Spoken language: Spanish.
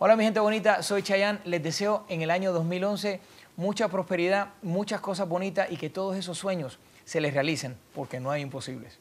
Hola mi gente bonita, soy Chayanne. Les deseo en el año 2011 mucha prosperidad, muchas cosas bonitas y que todos esos sueños se les realicen, porque no hay imposibles.